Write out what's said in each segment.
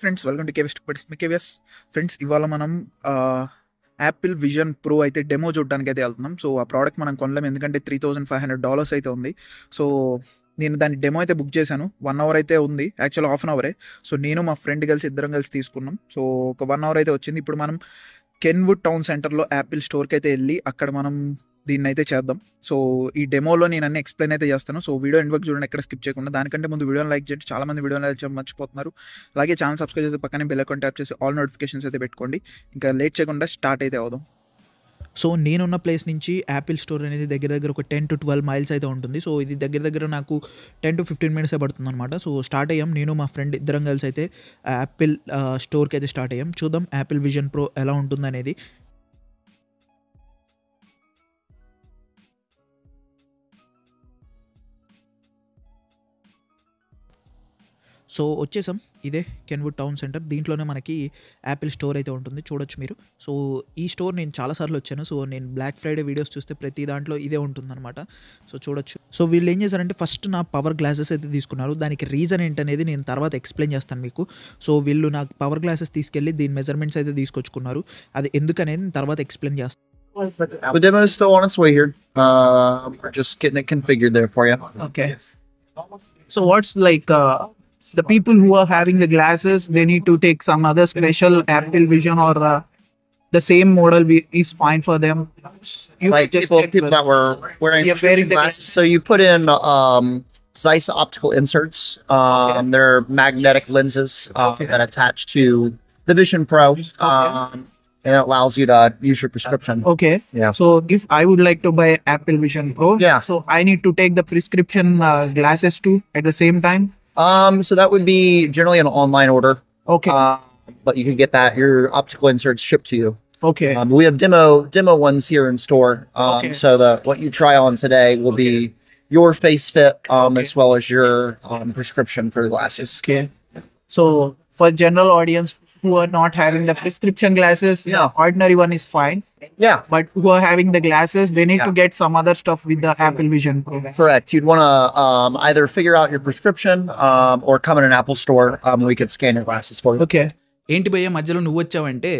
Friends welcome to కేవియస్ మీ కేవియస్ ఫ్రెండ్స్ ఇవాళ మనం యాపిల్ విజన్ ప్రో అయితే డెమో చూడడానికి అయితే వెళ్తున్నాం సో ఆ ప్రోడక్ట్ మనం కొనలేము ఎందుకంటే three thousand five hundred dollars అయితే ఉంది సో నేను దాని డెమో అయితే బుక్ చేశాను వన్ అవర్ అయితే ఉంది యాక్చువల్ హాఫ్ అన్ అవరే సో నేను మా ఫ్రెండ్ కలిసి ఇద్దరం కలిసి తీసుకున్నాం సో ఒక వన్ అవర్ అయితే వచ్చింది ఇప్పుడు మనం కెన్వుడ్ టౌన్ సెంటర్లో యాపిల్ స్టోర్కి అయితే వెళ్ళి అక్కడ మనం దీన్ని అయితే చేద్దాం సో ఈ డెమోలో నేను అన్ని ఎక్స్ప్లెయిన్ అయితే చేస్తాను సో వీడియో ఎండ్ వరకు చూడండి ఎక్కడ స్కిప్ చేయకుండా దానికంటే ముందు వీడియోని లైక్ చేయండి చాలా మంది వీడియోని లైక్ చేయడం మర్చిపోతున్నారు అలాగే ఛానల్ సబ్స్క్రైబ్ చేసి పక్కనే బెల్ అకౌంట్ ట్యాప్ చేసి ఆల్ నోటిఫికేషన్స్ అయితే పెట్టుకోండి ఇంకా లేట్ చేయకుండా స్టార్ట్ అయితే అవుదాం సో నేనున్న ప్లేస్ నుంచి యాపిల్ స్టోర్ అనేది దగ్గర దగ్గర ఒక టెన్ టు ట్వెల్వ్ మైల్స్ అయితే ఉంటుంది సో ఇది దగ్గర దగ్గర నాకు టెన్ టు ఫిఫ్టీన్ మినిట్సే పడుతుంది అనమాట సో స్టార్ట్ అయ్యాం నేను మా ఫ్రెండ్ ఇద్దరం కలిసి అయితే యాపిల్ స్టోర్కి uh, అయితే స్టార్ట్ అయ్యాం చూద్దాం యాపిల్ విజన్ ప్రో ఎలా ఉంటుంది అనేది సో వచ్చేసాం ఇదే కెన్వుడ్ టౌన్ సెంటర్ దీంట్లోనే మనకి యాపిల్ స్టోర్ అయితే ఉంటుంది చూడొచ్చు మీరు సో ఈ స్టోర్ నేను చాలాసార్లు వచ్చాను సో నేను బ్లాక్ ఫ్రైడే వీడియోస్ చూస్తే ప్రతి దాంట్లో ఇదే ఉంటుందన్నమాట సో చూడొచ్చు సో వీళ్ళు ఏం చేశారంటే ఫస్ట్ నా పవర్ గ్లాసెస్ అయితే తీసుకున్నారు దానికి రీజన్ ఏంటనేది నేను తర్వాత ఎక్స్ప్లెయిన్ చేస్తాను మీకు సో వీళ్ళు నాకు పవర్ గ్లాసెస్ తీసుకెళ్ళి దీని మెజర్మెంట్స్ అయితే తీసుకొచ్చుకున్నారు అది ఎందుకనేది నేను తర్వాత ఎక్స్ప్లెయిన్ చేస్తాను The demo is still on its way here. Uh, we're just getting it configured there for you. Okay. So what's like uh, the people who are having the glasses they need to take some other special apple vision or uh, the same model we, is fine for them you like people, people that were wearing, wearing glasses so you put in um, zeiss optical inserts um, okay. they're magnetic lenses uh, okay. that attach to the vision pro okay. Um, and it allows you to use your prescription. Okay. Yeah. So if I would like to buy Apple Vision Pro, yeah. So I need to take the prescription uh, glasses too at the same time. Um, so that would be generally an online order. Okay. Uh, but you can get that your optical inserts shipped to you. Okay. Um, we have demo demo ones here in store. Um, okay. So the what you try on today will okay. be your face fit um, okay. as well as your um, prescription for glasses. Okay. So for general audience, who are not having the prescription glasses, yeah. ordinary one is fine. Yeah. But who are having the glasses, they need yeah. to get some other stuff with the Apple Vision Pro. Correct. You'd want to um, either figure out your prescription um, or come in an Apple store. Um, we could scan your glasses for you. Okay. ఏంటి భయ్య మధ్యలో నువ్వు వచ్చావంటే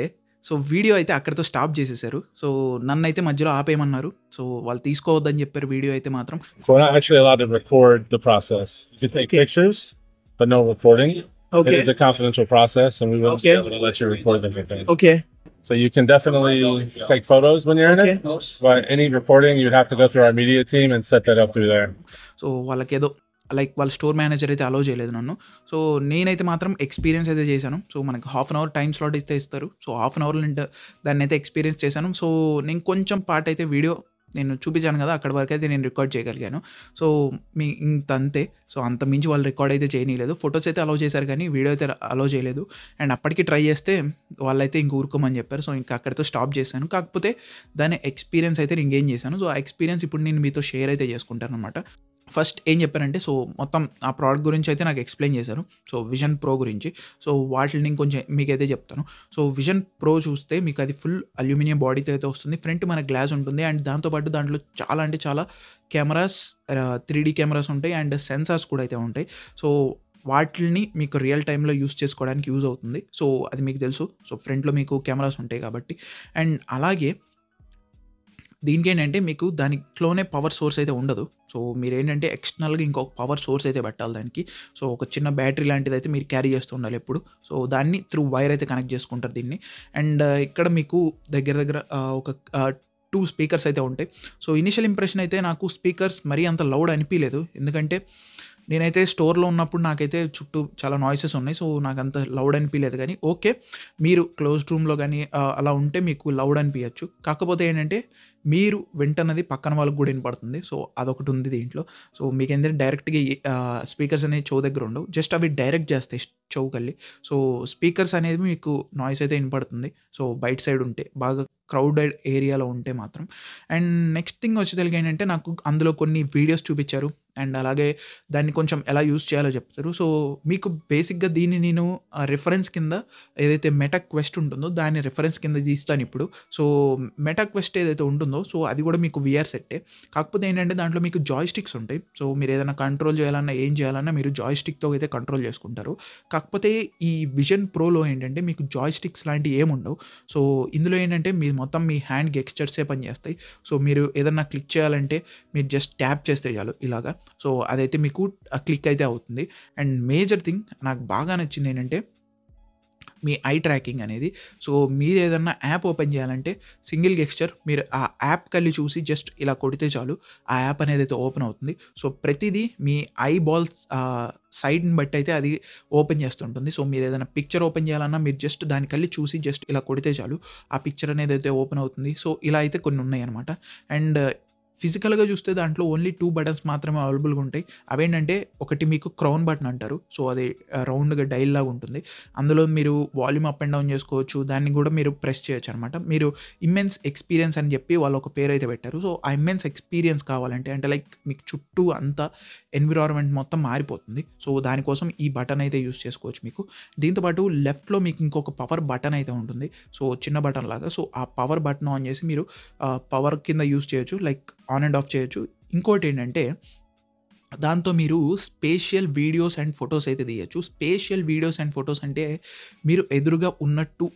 so video అయితే అక్కడితో stop చేసేసారు so నన్ను అయితే మధ్యలో ఆపేయమన్నారు సో వాళ్ళు తీసుకోవద్దని చెప్పారు వీడియో అయితే మాత్రం so actually allowed to record the process you can take pictures but no recording Okay. It is a confidential process, and we won't okay. be able to let you record anything. Okay. So you can definitely take photos when you're in okay. it. But any reporting, you'd have to go through our media team and set that up through there. So వాళ్ళకేదో like వాళ్ళ store manager అయితే allow చేయలేదు నన్ను so నేనైతే మాత్రం experience అయితే చేశాను so మనకి half an hour time slot అయితే ఇస్తారు సో హాఫ్ అన్ అవర్లో దాన్ని అయితే ఎక్స్పీరియన్స్ చేశాను సో నేను కొంచెం పార్ట్ అయితే వీడియో నేను చూపించాను కదా అక్కడ వరకు అయితే నేను రికార్డ్ చేయగలిగాను సో మీ ఇంత అంతే సో అంత మించి వాళ్ళు రికార్డ్ అయితే చేయనీయలేదు ఫొటోస్ అయితే అలౌ చేశారు కానీ వీడియో అయితే అలౌ చేయలేదు అండ్ అప్పటికి ట్రై చేస్తే వాళ్ళైతే ఇంక ఊరుకోమని చెప్పారు సో ఇంకా అక్కడితో స్టాప్ చేశాను కాకపోతే దాని ఎక్స్పీరియన్స్ అయితే ఇంకేం చేశాను సో ఆ ఎక్స్పీరియన్స్ ఇప్పుడు నేను మీతో షేర్ అయితే చేసుకుంటాను అనమాట ఫస్ట్ ఏం చెప్పారంటే సో మొత్తం ఆ ప్రోడక్ట్ గురించి అయితే నాకు ఎక్స్ప్లెయిన్ చేశారు సో విజన్ ప్రో గురించి సో వాటిని కొంచెం మీకైతే చెప్తాను సో విజన్ ప్రో చూస్తే మీకు అది ఫుల్ అల్యూమినియం బాడీతో అయితే వస్తుంది ఫ్రంట్ మన గ్లాస్ ఉంటుంది అండ్ దాంతోపాటు దాంట్లో చాలా అంటే చాలా కెమెరాస్ త్రీ కెమెరాస్ ఉంటాయి అండ్ సెన్సార్స్ కూడా అయితే ఉంటాయి సో వాటిని మీకు రియల్ టైంలో యూస్ చేసుకోవడానికి యూజ్ అవుతుంది సో అది మీకు తెలుసు సో ఫ్రంట్లో మీకు కెమెరాస్ ఉంటాయి కాబట్టి అండ్ అలాగే దీనికి ఏంటంటే మీకు దానిలోనే పవర్ సోర్స్ అయితే ఉండదు సో మీరు ఏంటంటే ఎక్స్టర్నల్గా ఇంకొక పవర్ సోర్స్ అయితే పెట్టాలి దానికి సో ఒక చిన్న బ్యాటరీ లాంటిది అయితే మీరు క్యారీ చేస్తూ ఉండాలి ఎప్పుడు సో దాన్ని త్రూ వైర్ అయితే కనెక్ట్ చేసుకుంటారు దీన్ని అండ్ uh, ఇక్కడ మీకు దగ్గర దగ్గర uh, ఒక టూ uh, స్పీకర్స్ అయితే ఉంటాయి సో ఇనిషియల్ ఇంప్రెషన్ అయితే నాకు స్పీకర్స్ మరీ అంత లౌడ్ అనిపించలేదు ఎందుకంటే నేనైతే స్టోర్లో ఉన్నప్పుడు నాకైతే చుట్టూ చాలా నాయిసెస్ ఉన్నాయి సో నాకు అంత లౌడ్ అనిపించలేదు కానీ ఓకే మీరు క్లోజ్డ్ రూమ్లో కానీ అలా ఉంటే మీకు లౌడ్ అనిపించచ్చు కాకపోతే ఏంటంటే మీరు వింటన్నది పక్కన వాళ్ళకి కూడా వినపడుతుంది సో అదొకటి ఉంది దీంట్లో సో మీకు ఏంటంటే డైరెక్ట్గా స్పీకర్స్ అనేవి చెవు దగ్గర ఉండవు జస్ట్ అవి డైరెక్ట్ చేస్తాయి చౌకల్లి కల్లి సో స్పీకర్స్ అనేది మీకు నాయిస్ అయితే వినపడుతుంది సో బయట సైడ్ ఉంటే బాగా క్రౌడెడ్ ఏరియాలో ఉంటే మాత్రం అండ్ నెక్స్ట్ థింగ్ వచ్చేదానికి ఏంటంటే నాకు అందులో కొన్ని వీడియోస్ చూపించారు అండ్ అలాగే దాన్ని కొంచెం ఎలా యూజ్ చేయాలో చెప్తారు సో మీకు బేసిక్గా దీన్ని నేను రిఫరెన్స్ కింద ఏదైతే మెటా క్వెస్ట్ ఉంటుందో దాన్ని రిఫరెన్స్ కింద తీస్తాను ఇప్పుడు సో మెటా క్వెస్ట్ ఏదైతే ఉంటుందో సో అది కూడా మీకు విఆర్ సెట్టే కాకపోతే ఏంటంటే దాంట్లో మీకు జాయ్ స్టిక్స్ ఉంటాయి సో మీరు ఏదైనా కంట్రోల్ చేయాలన్నా ఏం చేయాలన్నా మీరు జాయ్ స్టిక్తో అయితే కంట్రోల్ చేసుకుంటారు కాకపోతే ఈ విజన్ ప్రోలో ఏంటంటే మీకు జాయ్ స్టిక్స్ లాంటివి ఏముండవు సో ఇందులో ఏంటంటే మీ మొత్తం మీ హ్యాండ్ గెక్స్చర్సే పనిచేస్తాయి సో మీరు ఏదన్నా క్లిక్ చేయాలంటే మీరు జస్ట్ ట్యాప్ చేస్తే చాలు ఇలాగా సో అదైతే మీకు క్లిక్ అయితే అవుతుంది అండ్ మేజర్ థింగ్ నాకు బాగా నచ్చింది ఏంటంటే మీ ఐ ట్రాకింగ్ అనేది సో మీరు ఏదన్నా యాప్ ఓపెన్ చేయాలంటే సింగిల్ గెక్స్చర్ మీరు ఆ యాప్ కళ్ళి చూసి జస్ట్ ఇలా కొడితే చాలు ఆ యాప్ అనేది అయితే ఓపెన్ అవుతుంది సో ప్రతిదీ మీ ఐ బాల్ సైడ్ని బట్టి అయితే అది ఓపెన్ చేస్తుంటుంది సో మీరు ఏదైనా పిక్చర్ ఓపెన్ చేయాలన్నా మీరు జస్ట్ దాని కళ్ళి చూసి జస్ట్ ఇలా కొడితే చాలు ఆ పిక్చర్ అనేది అయితే ఓపెన్ అవుతుంది సో ఇలా అయితే కొన్ని ఉన్నాయన్నమాట అండ్ ఫిజికల్గా చూస్తే దాంట్లో ఓన్లీ టూ బటన్స్ మాత్రమే అవైలబుల్గా ఉంటాయి అవేంటంటే ఒకటి మీకు క్రౌన్ బటన్ అంటారు సో అది రౌండ్గా డైల్ లాగా ఉంటుంది అందులో మీరు వాల్యూమ్ అప్ అండ్ డౌన్ చేసుకోవచ్చు దాన్ని కూడా మీరు ప్రెస్ చేయొచ్చు అనమాట మీరు ఇమ్మెన్స్ ఎక్స్పీరియన్స్ అని చెప్పి వాళ్ళు ఒక పేరు అయితే పెట్టారు సో ఆ ఇమ్మెన్స్ ఎక్స్పీరియన్స్ కావాలంటే అంటే లైక్ మీకు చుట్టూ అంతా ఎన్విరాన్మెంట్ మొత్తం మారిపోతుంది సో దానికోసం ఈ బటన్ అయితే యూస్ చేసుకోవచ్చు మీకు దీంతోపాటు లెఫ్ట్లో మీకు ఇంకొక పవర్ బటన్ అయితే ఉంటుంది సో చిన్న బటన్ లాగా సో ఆ పవర్ బటన్ ఆన్ చేసి మీరు పవర్ కింద యూస్ చేయొచ్చు లైక్ ఆన్ అండ్ ఆఫ్ చేయొచ్చు ఇంకోటి ఏంటంటే దాంతో మీరు స్పేషియల్ వీడియోస్ అండ్ ఫొటోస్ అయితే తీయచ్చు స్పేషియల్ వీడియోస్ అండ్ ఫొటోస్ అంటే మీరు ఎదురుగా ఉన్నట్టు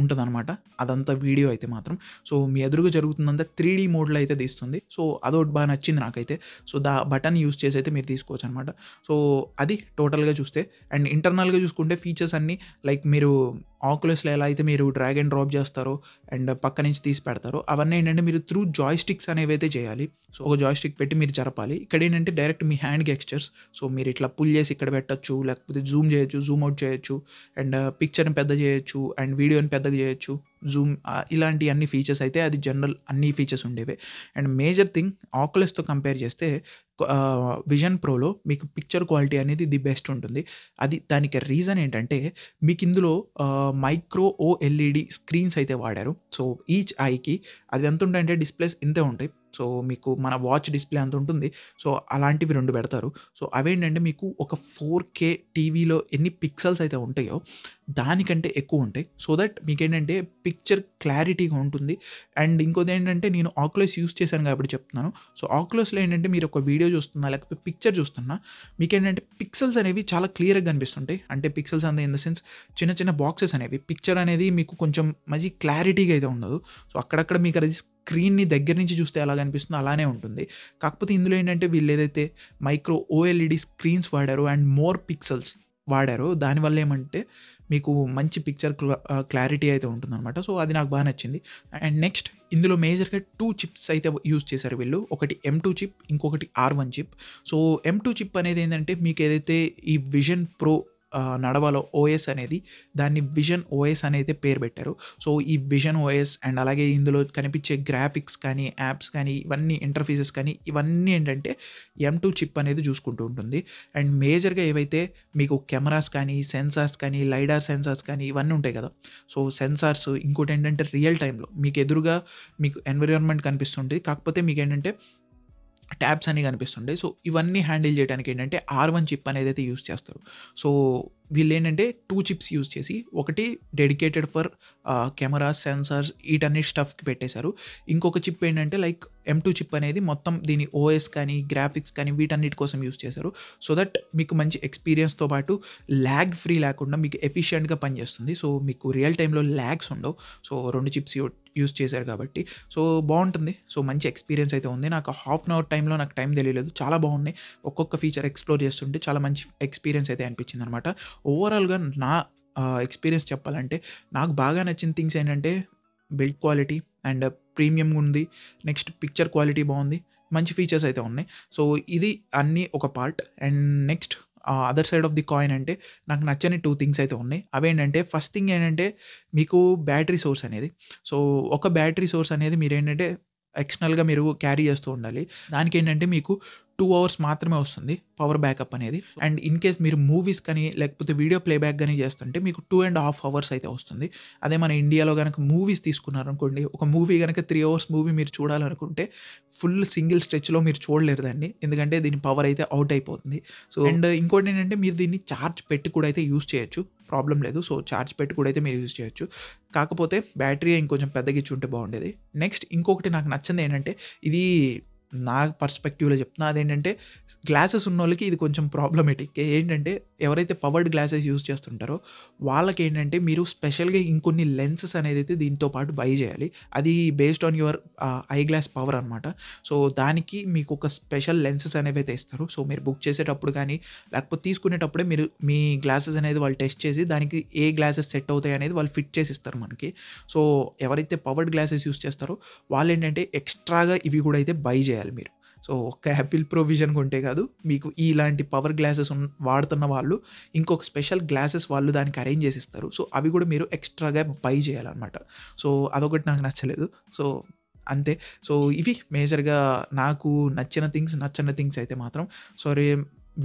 ఉంటుందన్నమాట అదంతా వీడియో అయితే మాత్రం సో మీ ఎదురుగా జరుగుతుందంతా త్రీ డీ మోడ్లో అయితే తీస్తుంది సో అదొకటి బాగా నచ్చింది నాకైతే సో దా బటన్ యూస్ చేసి అయితే మీరు తీసుకోవచ్చు అనమాట సో అది టోటల్గా చూస్తే అండ్ ఇంటర్నల్గా చూసుకుంటే ఫీచర్స్ అన్నీ లైక్ మీరు ఆకులస్లో ఎలా అయితే మీరు డ్రాగ్ అండ్ డ్రాప్ చేస్తారో అండ్ పక్క నుంచి తీసి పెడతారో అవన్నీ ఏంటంటే మీరు త్రూ జాయిస్టిక్స్ అనేవి అయితే చేయాలి సో ఒక జాయిస్టిక్ పెట్టి మీరు జరపాలి ఇక్కడ ఏంటంటే డైరెక్ట్ మీ హ్యాండ్ గెక్స్చర్స్ సో మీరు ఇట్లా పుల్ చేసి ఇక్కడ పెట్టచ్చు లేకపోతే జూమ్ చేయొచ్చు జూమ్ అవుట్ చేయొచ్చు అండ్ పిక్చర్ని పెద్ద చేయొచ్చు అండ్ వీడియోని పెద్దగా చేయొచ్చు జూమ్ ఇలాంటి అన్ని ఫీచర్స్ అయితే అది జనరల్ అన్ని ఫీచర్స్ ఉండేవి అండ్ మేజర్ థింగ్ ఆకులెస్తో కంపేర్ చేస్తే విజన్ ప్రోలో మీకు పిక్చర్ క్వాలిటీ అనేది ది బెస్ట్ ఉంటుంది అది దానికి రీజన్ ఏంటంటే మీకు ఇందులో మైక్రో ఓఎల్ఈడి స్క్రీన్స్ అయితే వాడారు సో ఈచ్ ఐకి అది ఎంత ఉంటాయంటే డిస్ప్లేస్ ఇంతే ఉంటాయి సో మీకు మన వాచ్ డిస్ప్లే అంత ఉంటుంది సో అలాంటివి రెండు పెడతారు సో అవేంటంటే మీకు ఒక ఫోర్ కే టీవీలో ఎన్ని పిక్సెల్స్ అయితే ఉంటాయో దానికంటే ఎక్కువ ఉంటాయి సో దట్ మీకేంటంటే పిక్చర్ క్లారిటీగా ఉంటుంది అండ్ ఇంకోది ఏంటంటే నేను ఆక్లోస్ యూస్ చేశాను కాబట్టి చెప్తున్నాను సో ఆక్లోస్లో ఏంటంటే మీరు ఒక వీడియో చూస్తున్నా లేకపోతే పిక్చర్ చూస్తున్నా మీకు ఏంటంటే పిక్సెల్స్ అనేవి చాలా క్లియర్గా కనిపిస్తుంటాయి అంటే పిక్సెల్స్ అంతా ఇన్ ద సెన్స్ చిన్న చిన్న బాక్సెస్ అనేవి పిక్చర్ అనేది మీకు కొంచెం మంచి క్లారిటీగా అయితే ఉండదు సో అక్కడక్కడ మీకు అది స్క్రీన్ని దగ్గర నుంచి చూస్తే ఎలా కనిపిస్తుందో అలానే ఉంటుంది కాకపోతే ఇందులో ఏంటంటే వీళ్ళు ఏదైతే మైక్రో ఓఎల్ఈడి స్క్రీన్స్ వాడారో అండ్ మోర్ పిక్సెల్స్ వాడారో దానివల్ల ఏమంటే మీకు మంచి పిక్చర్ క్లారిటీ అయితే ఉంటుందన్నమాట సో అది నాకు బాగా నచ్చింది అండ్ నెక్స్ట్ ఇందులో మేజర్గా టూ చిప్స్ అయితే యూజ్ చేశారు వీళ్ళు ఒకటి ఎం టూ చిప్ ఇంకొకటి R one chip so M two chip అనేది ఏంటంటే మీకు ఏదైతే ఈ విజన్ ప్రో నడవాలో ఓఎస్ అనేది దాన్ని విజన్ ఓఎస్ అని అయితే పేరు పెట్టారు సో ఈ విజన్ ఓఎస్ అండ్ అలాగే ఇందులో కనిపించే గ్రాఫిక్స్ కానీ యాప్స్ కానీ ఇవన్నీ ఇంటర్ఫీసెస్ కానీ ఇవన్నీ ఏంటంటే ఎం టూ చిప్ అనేది చూసుకుంటూ ఉంటుంది అండ్ మేజర్గా ఏవైతే మీకు కెమెరాస్ కానీ సెన్సార్స్ కానీ లైడార్ సెన్సార్స్ కానీ ఇవన్నీ ఉంటాయి కదా సో సెన్సార్స్ ఇంకోటి ఏంటంటే రియల్ టైంలో మీకు ఎదురుగా మీకు ఎన్విరాన్మెంట్ కనిపిస్తుంటుంది కాకపోతే మీకు ఏంటంటే ట్యాబ్స్ అన్నీ కనిపిస్తుండే సో ఇవన్నీ హ్యాండిల్ చేయడానికి ఏంటంటే ఆర్ వన్ చిప్ అనేది అయితే యూస్ చేస్తారు సో వీళ్ళు ఏంటంటే టూ చిప్స్ యూస్ చేసి ఒకటి డెడికేటెడ్ ఫర్ కెమెరాస్ సెన్సార్స్ వీటన్ని స్టఫ్కి పెట్టేశారు ఇంకొక చిప్ ఏంటంటే లైక్ ఎం టూ చిప్ అనేది మొత్తం దీని ఓఎస్ కానీ గ్రాఫిక్స్ కానీ వీటన్నిటి కోసం యూస్ చేశారు సో దట్ మీకు మంచి ఎక్స్పీరియన్స్తో పాటు ల్యాగ్ ఫ్రీ లేకుండా మీకు ఎఫిషియెంట్గా పనిచేస్తుంది సో మీకు రియల్ టైంలో ల్యాగ్స్ ఉండవు సో రెండు చిప్స్ యూస్ చేశారు కాబట్టి సో బాగుంటుంది సో మంచి ఎక్స్పీరియన్స్ అయితే ఉంది నాకు హాఫ్ అన్ అవర్ టైంలో నాకు టైం తెలియలేదు చాలా బాగున్నాయి ఒక్కొక్క ఫీచర్ ఎక్స్ప్లోర్ చేస్తుంటే చాలా మంచి ఎక్స్పీరియన్స్ అయితే అనిపించింది అనమాట ఓవరాల్గా నా ఎక్స్పీరియన్స్ చెప్పాలంటే నాకు బాగా నచ్చిన థింగ్స్ ఏంటంటే బిల్డ్ క్వాలిటీ అండ్ ప్రీమియం ఉంది నెక్స్ట్ పిక్చర్ క్వాలిటీ బాగుంది మంచి ఫీచర్స్ అయితే ఉన్నాయి సో ఇది అన్నీ ఒక part and next other side of the coin అంటే నాకు నచ్చని టూ థింగ్స్ అయితే ఉన్నాయి అవేంటంటే ఫస్ట్ థింగ్ ఏంటంటే మీకు బ్యాటరీ సోర్స్ అనేది సో ఒక బ్యాటరీ సోర్స్ అనేది మీరు ఏంటంటే ఎక్స్టర్నల్గా మీరు క్యారీ చేస్తూ ఉండాలి దానికి ఏంటంటే మీకు టూ అవర్స్ మాత్రమే వస్తుంది పవర్ బ్యాకప్ అనేది అండ్ ఇన్ కేస్ మీరు మూవీస్ కానీ లేకపోతే వీడియో ప్లేబ్యాక్ కానీ చేస్తుంటే మీకు టూ అండ్ హాఫ్ అవర్స్ అయితే వస్తుంది అదే మన ఇండియాలో కనుక మూవీస్ తీసుకున్నారనుకోండి ఒక మూవీ కనుక త్రీ అవర్స్ మూవీ మీరు చూడాలనుకుంటే ఫుల్ సింగిల్ స్ట్రెచ్లో మీరు చూడలేరు దాన్ని ఎందుకంటే దీని పవర్ అయితే అవుట్ అయిపోతుంది సో అండ్ ఇంకోటి ఏంటంటే మీరు దీన్ని ఛార్జ్ పెట్టి కూడా అయితే యూస్ చేయొచ్చు ప్రాబ్లం లేదు సో ఛార్జ్ పెట్టి కూడా అయితే మీరు యూజ్ చేయొచ్చు కాకపోతే బ్యాటరీ ఇంకొంచెం పెద్దగిచ్చి ఉంటే బాగుండేది నెక్స్ట్ ఇంకొకటి నాకు నచ్చింది ఏంటంటే ఇది నా పర్స్పెక్టివ్లో చెప్తున్నా అదేంటంటే గ్లాసెస్ ఉన్న వాళ్ళకి ఇది కొంచెం ప్రాబ్లమేటిక్ ఏంటంటే ఎవరైతే పవర్డ్ గ్లాసెస్ యూజ్ చేస్తుంటారో వాళ్ళకి ఏంటంటే మీరు స్పెషల్గా ఇంకొన్ని లెన్సెస్ అనేది అయితే దీంతో పాటు బై చేయాలి అది based on your eye glass power అనమాట సో దానికి మీకు ఒక స్పెషల్ లెన్సెస్ అనేవి అయితే ఇస్తారు సో మీరు బుక్ చేసేటప్పుడు కానీ లేకపోతే తీసుకునేటప్పుడే మీరు మీ గ్లాసెస్ అనేది వాళ్ళు టెస్ట్ చేసి దానికి ఏ గ్లాసెస్ సెట్ అవుతాయి అనేది వాళ్ళు ఫిట్ చేసి ఇస్తారు మనకి సో ఎవరైతే పవర్డ్ గ్లాసెస్ యూస్ చేస్తారో వాళ్ళు ఏంటంటే ఎక్స్ట్రాగా ఇవి కూడా అయితే బై చేయాలి చేయాలి మీరు సో ఒక్క యాపిల్ ప్రొవిజన్ కొంటే కాదు మీకు ఇలాంటి పవర్ గ్లాసెస్ వాడుతున్న వాళ్ళు ఇంకొక స్పెషల్ గ్లాసెస్ వాళ్ళు దానికి అరేంజ్ చేసి ఇస్తారు సో అవి కూడా మీరు ఎక్స్ట్రాగా బై చేయాలన్నమాట సో అదొకటి నాకు నచ్చలేదు సో అంతే సో ఇవి మేజర్గా నాకు నచ్చిన థింగ్స్ నచ్చిన థింగ్స్ అయితే మాత్రం సారీ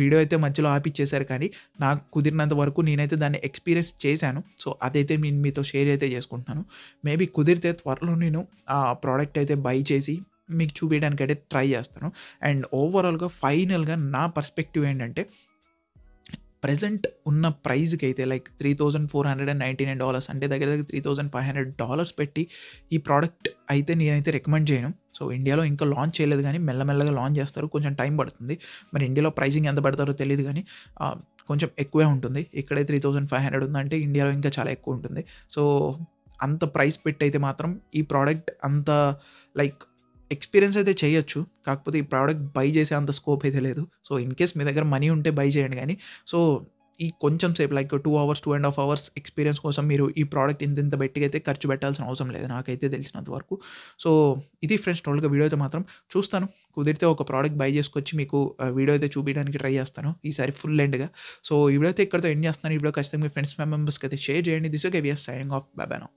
వీడియో అయితే మధ్యలో ఆపిచ్చేశారు కానీ నాకు కుదిరినంత వరకు నేనైతే దాన్ని ఎక్స్పీరియన్స్ చేశాను సో అదైతే నేను మీతో షేర్ అయితే చేసుకుంటున్నాను మేబీ కుదిరితే త్వరలో నేను ఆ ప్రోడక్ట్ అయితే బై చేసి మీకు చూపించడానికి అయితే ట్రై చేస్తాను అండ్ ఓవరాల్గా ఫైనల్గా నా పర్స్పెక్టివ్ ఏంటంటే ప్రజెంట్ ఉన్న ప్రైస్కి అయితే like three thousand four hundred and ninety nine dollars అంటే దగ్గర దగ్గర three thousand five hundred dollars పెట్టి ఈ ప్రోడక్ట్ అయితే నేనైతే రికమెండ్ చేయను సో ఇండియాలో ఇంకా లాంచ్ చేయలేదు కానీ మెల్లమెల్లగా లాంచ్ చేస్తారు కొంచెం టైం పడుతుంది మరి ఇండియాలో ప్రైసింగ్ ఎంత పడతారో తెలియదు కానీ కొంచెం ఎక్కువే ఉంటుంది ఇక్కడే త్రీ థౌజండ్ ఫైవ్ హండ్రెడ్ ఉందంటే ఇండియాలో ఇంకా చాలా ఎక్కువ ఉంటుంది సో అంత ప్రైస్ పెట్టి అయితే మాత్రం ఈ ప్రోడక్ట్ అంత లైక్ ఎక్స్పీరియన్స్ అయితే చేయొచ్చు కాకపోతే ఈ ప్రోడక్ట్ బై చేసే అంత స్కోప్ అయితే లేదు సో ఇన్ కేస్ మీ దగ్గర మనీ ఉంటే బై చేయండి కానీ సో ఈ కొంచెం సేపు like two hours two and half hours experience కోసం మీరు ఈ ప్రోడక్ట్ ఇంత ఇంత అయితే ఖర్చు పెట్టాల్సిన అవసరం లేదు నాకైతే తెలిసినంత వరకు సో ఇది ఫ్రెండ్స్ టోల్గా వీడియో అయితే మాత్రం చూస్తాను కుదిరితే ఒక ప్రోడక్ట్ బై చేసుకొచ్చి మీకు వీడియో అయితే చూపించడానికి ట్రై చేస్తాను ఈసారి ఫుల్ ఎండ్గా సో ఈ వీడియో అయితే ఇక్కడతో ఎండ్ చేస్తాను ఈ వీడియో ఖచ్చితంగా మీ ఫ్రెండ్స్ మెంబర్స్కి అయితే షేర్ చేయండి దిస్ ఓకే విఎస్ సైనింగ్ ఆఫ్ బాబానో